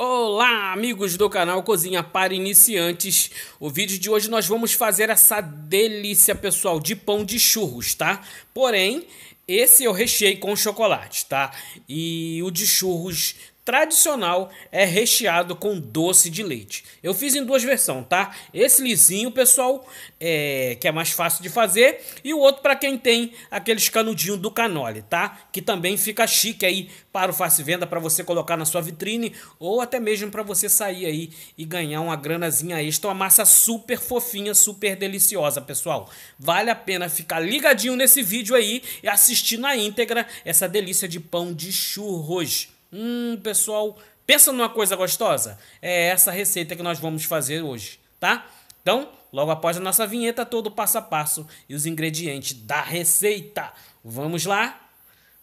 Olá, amigos do canal Cozinha para Iniciantes. O vídeo de hoje nós vamos fazer essa delícia, pessoal, de pão de churros, tá? Porém, esse eu recheei com chocolate, tá? E o de churros tradicional é recheado com doce de leite. Eu fiz em duas versões, tá? Esse lisinho, pessoal, é, que é mais fácil de fazer, e o outro para quem tem aqueles canudinhos do canole, tá? Que também fica chique aí para o face venda para você colocar na sua vitrine ou até mesmo para você sair aí e ganhar uma granazinha extra, uma massa super fofinha, super deliciosa, pessoal. Vale a pena ficar ligadinho nesse vídeo aí e assistir na íntegra essa delícia de pão de churros. Hum, pessoal, pensa numa coisa gostosa. É essa receita que nós vamos fazer hoje, tá? Então, logo após a nossa vinheta, todo o passo a passo e os ingredientes da receita. Vamos lá?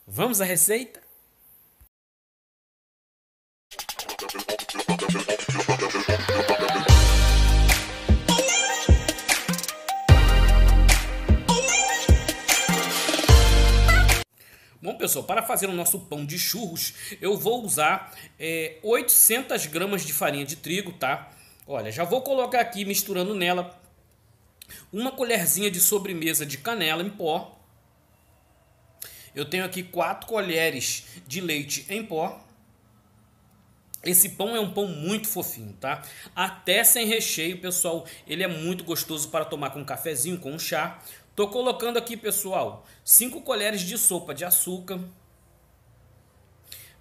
Vamos à receita? só, para fazer o nosso pão de churros, eu vou usar é, 800 gramas de farinha de trigo, tá? Olha, já vou colocar aqui, misturando nela, uma colherzinha de sobremesa de canela em pó. Eu tenho aqui 4 colheres de leite em pó. Esse pão é um pão muito fofinho, tá? Até sem recheio, pessoal, ele é muito gostoso para tomar com um cafezinho, com um chá. Tô colocando aqui, pessoal, 5 colheres de sopa de açúcar,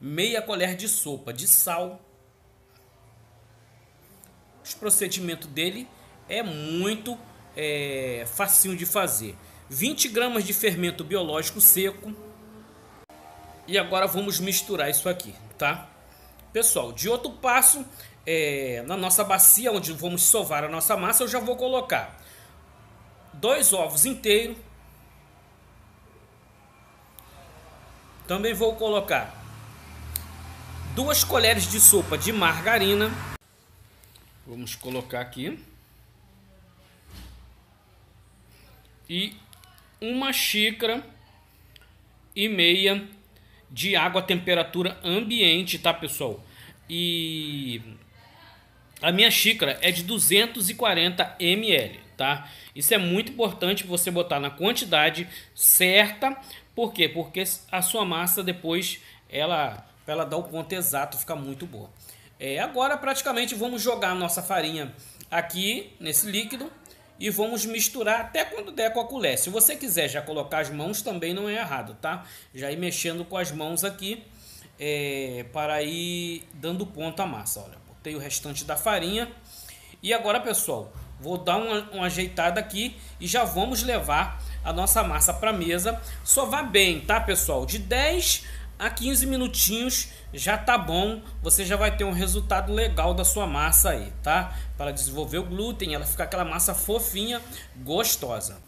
meia colher de sopa de sal. O procedimento dele é muito é, facinho de fazer. 20 gramas de fermento biológico seco. E agora vamos misturar isso aqui, tá? Pessoal, de outro passo, é, na nossa bacia, onde vamos sovar a nossa massa, eu já vou colocar dois ovos inteiros. Também vou colocar duas colheres de sopa de margarina. Vamos colocar aqui. E uma xícara e meia de água à temperatura ambiente, tá, pessoal? E a minha xícara é de 240 ml tá? Isso é muito importante você botar na quantidade certa, por quê? Porque a sua massa depois ela ela dá o ponto exato, fica muito boa. É, agora praticamente vamos jogar a nossa farinha aqui nesse líquido e vamos misturar até quando der com a colher. Se você quiser já colocar as mãos também não é errado, tá? Já ir mexendo com as mãos aqui é, para ir dando ponto à massa. Olha, botei o restante da farinha. E agora, pessoal, Vou dar uma, uma ajeitada aqui e já vamos levar a nossa massa para a mesa. Sovar bem, tá, pessoal? De 10 a 15 minutinhos já tá bom, você já vai ter um resultado legal da sua massa aí, tá? Para desenvolver o glúten, ela fica aquela massa fofinha, gostosa.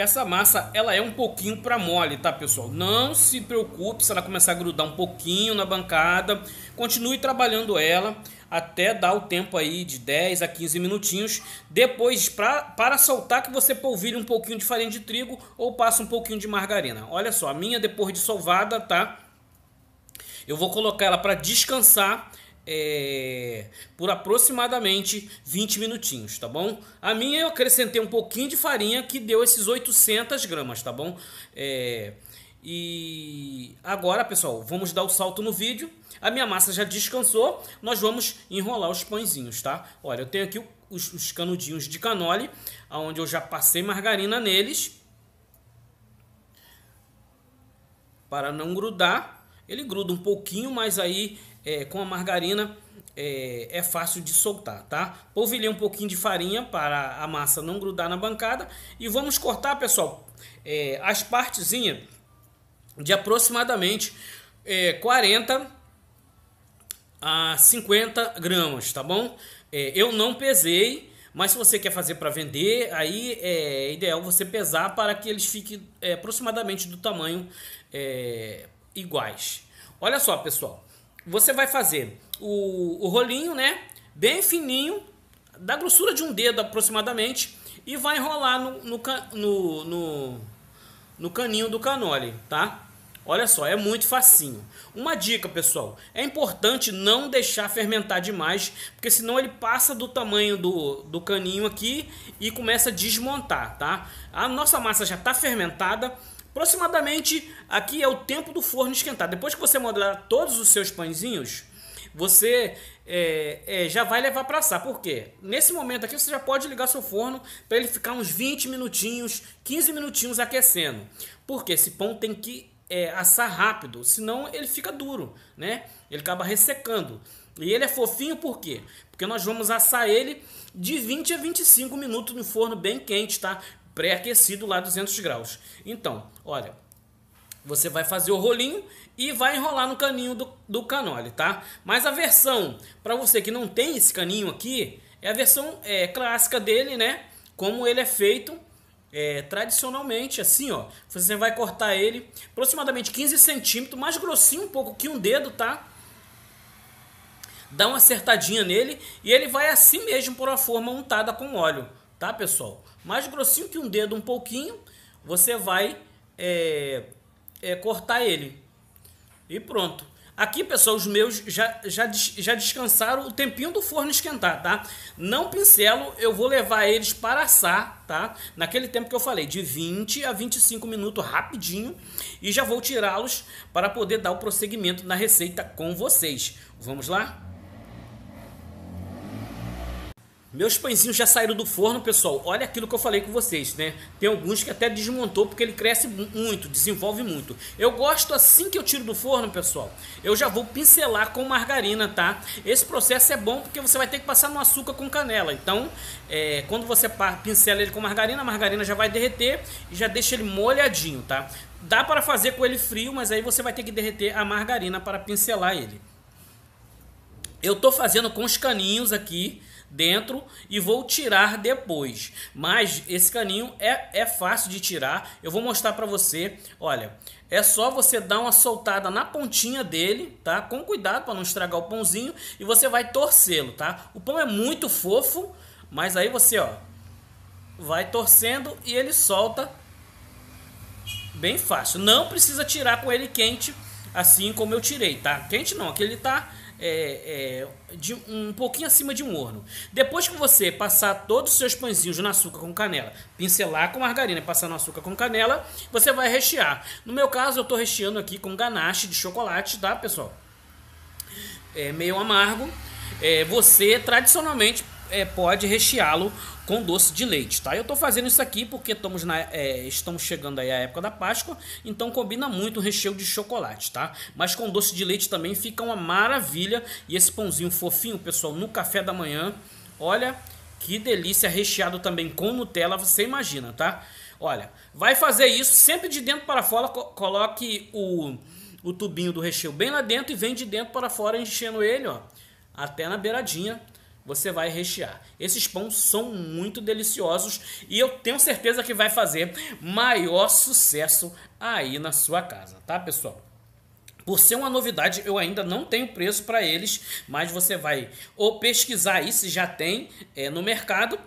Essa massa, ela é um pouquinho para mole, tá, pessoal? Não se preocupe se ela começar a grudar um pouquinho na bancada. Continue trabalhando ela até dar o tempo aí de 10 a 15 minutinhos. Depois, pra, para soltar, que você polvilhe um pouquinho de farinha de trigo ou passa um pouquinho de margarina. Olha só, a minha depois de solvada, tá? Eu vou colocar ela para descansar é, por aproximadamente 20 minutinhos, tá bom? A minha eu acrescentei um pouquinho de farinha que deu esses 800 gramas, tá bom? É, e agora, pessoal, vamos dar o salto no vídeo. A minha massa já descansou, nós vamos enrolar os pãezinhos, tá? Olha, eu tenho aqui os, os canudinhos de canole, onde eu já passei margarina neles. Para não grudar, ele gruda um pouquinho, mas aí é, com a margarina é, é, fácil de soltar, tá? Polvilhei um pouquinho de farinha para a massa não grudar na bancada e vamos cortar, pessoal, é, as partezinhas de aproximadamente é, 40 a 50 gramas, tá bom? É, eu não pesei, mas se você quer fazer para vender, aí é, é ideal você pesar para que eles fiquem é, aproximadamente do tamanho iguais. Olha só, pessoal você vai fazer o, o rolinho, né? Bem fininho, da grossura de um dedo aproximadamente, e vai enrolar no, no, no, no, no caninho do canole, tá? Olha só, é muito facinho. Uma dica, pessoal, é importante não deixar fermentar demais, porque senão ele passa do tamanho do, do caninho aqui e começa a desmontar, tá? A nossa massa já está fermentada, Aproximadamente aqui é o tempo do forno esquentar. Depois que você modelar todos os seus pãezinhos, você é, é, já vai levar para assar. Por quê? Nesse momento aqui você já pode ligar seu forno para ele ficar uns 20 minutinhos, 15 minutinhos aquecendo. Porque esse pão tem que é, assar rápido, senão ele fica duro, né? Ele acaba ressecando. E ele é fofinho por quê? Porque nós vamos assar ele de 20 a 25 minutos no forno bem quente, tá? pré-aquecido lá 200 graus. Então, olha, você vai fazer o rolinho e vai enrolar no caninho do, do canole, tá? Mas a versão, para você que não tem esse caninho aqui, é a versão é, clássica dele, né? Como ele é feito é, tradicionalmente, assim, ó. Você vai cortar ele aproximadamente 15 centímetros, mais grossinho um pouco que um dedo, tá? Dá uma acertadinha nele e ele vai assim mesmo por uma forma untada com óleo tá pessoal? Mais grossinho que um dedo, um pouquinho, você vai é, é, cortar ele. E pronto. Aqui, pessoal, os meus já, já, já descansaram o tempinho do forno esquentar, tá? Não pincelo, eu vou levar eles para assar, tá? Naquele tempo que eu falei, de 20 a 25 minutos, rapidinho. E já vou tirá-los para poder dar o prosseguimento na receita com vocês. Vamos lá? Meus pãezinhos já saíram do forno, pessoal. Olha aquilo que eu falei com vocês, né? Tem alguns que até desmontou porque ele cresce muito, desenvolve muito. Eu gosto assim que eu tiro do forno, pessoal. Eu já vou pincelar com margarina, tá? Esse processo é bom porque você vai ter que passar no açúcar com canela. Então, é, quando você pincela ele com margarina, a margarina já vai derreter e já deixa ele molhadinho, tá? Dá para fazer com ele frio, mas aí você vai ter que derreter a margarina para pincelar ele. Eu estou fazendo com os caninhos aqui dentro e vou tirar depois. Mas esse caninho é, é fácil de tirar. Eu vou mostrar para você. Olha, é só você dar uma soltada na pontinha dele, tá? Com cuidado para não estragar o pãozinho e você vai torcê-lo, tá? O pão é muito fofo, mas aí você, ó, vai torcendo e ele solta bem fácil. Não precisa tirar com ele quente, assim como eu tirei, tá? Quente não, aquele ele tá é, é, de um pouquinho acima de um morno. Depois que você passar todos os seus pãezinhos no açúcar com canela, pincelar com margarina e passar no açúcar com canela, você vai rechear. No meu caso, eu estou recheando aqui com ganache de chocolate, tá, pessoal? É meio amargo. É, você tradicionalmente é, pode recheá-lo com doce de leite, tá? Eu estou fazendo isso aqui porque estamos, na, é, estamos chegando aí a época da Páscoa, então combina muito o recheio de chocolate, tá? Mas com doce de leite também fica uma maravilha. E esse pãozinho fofinho, pessoal, no café da manhã, olha que delícia, recheado também com Nutella, você imagina, tá? Olha, vai fazer isso sempre de dentro para fora, coloque o, o tubinho do recheio bem lá dentro e vem de dentro para fora enchendo ele, ó, até na beiradinha você vai rechear. Esses pães são muito deliciosos e eu tenho certeza que vai fazer maior sucesso aí na sua casa, tá, pessoal? Por ser uma novidade, eu ainda não tenho preço para eles, mas você vai ou pesquisar aí se já tem é, no mercado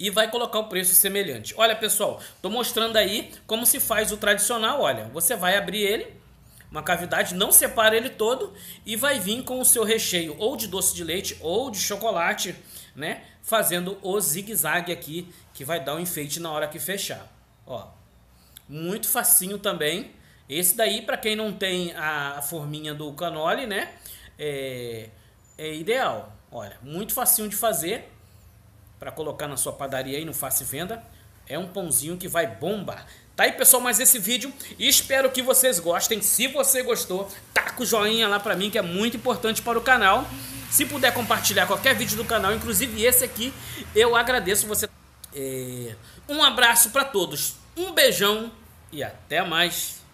e vai colocar um preço semelhante. Olha, pessoal, tô mostrando aí como se faz o tradicional, olha. Você vai abrir ele, uma cavidade, não separa ele todo e vai vir com o seu recheio ou de doce de leite ou de chocolate, né? Fazendo o zigue-zague aqui, que vai dar um enfeite na hora que fechar. Ó, muito facinho também. Esse daí, para quem não tem a forminha do canole, né? É, é ideal. Olha, muito facinho de fazer para colocar na sua padaria e no face venda. É um pãozinho que vai bombar. Tá aí, pessoal, mais esse vídeo. Espero que vocês gostem. Se você gostou, taca tá o joinha lá pra mim, que é muito importante para o canal. Se puder compartilhar qualquer vídeo do canal, inclusive esse aqui, eu agradeço você. É... Um abraço para todos, um beijão e até mais.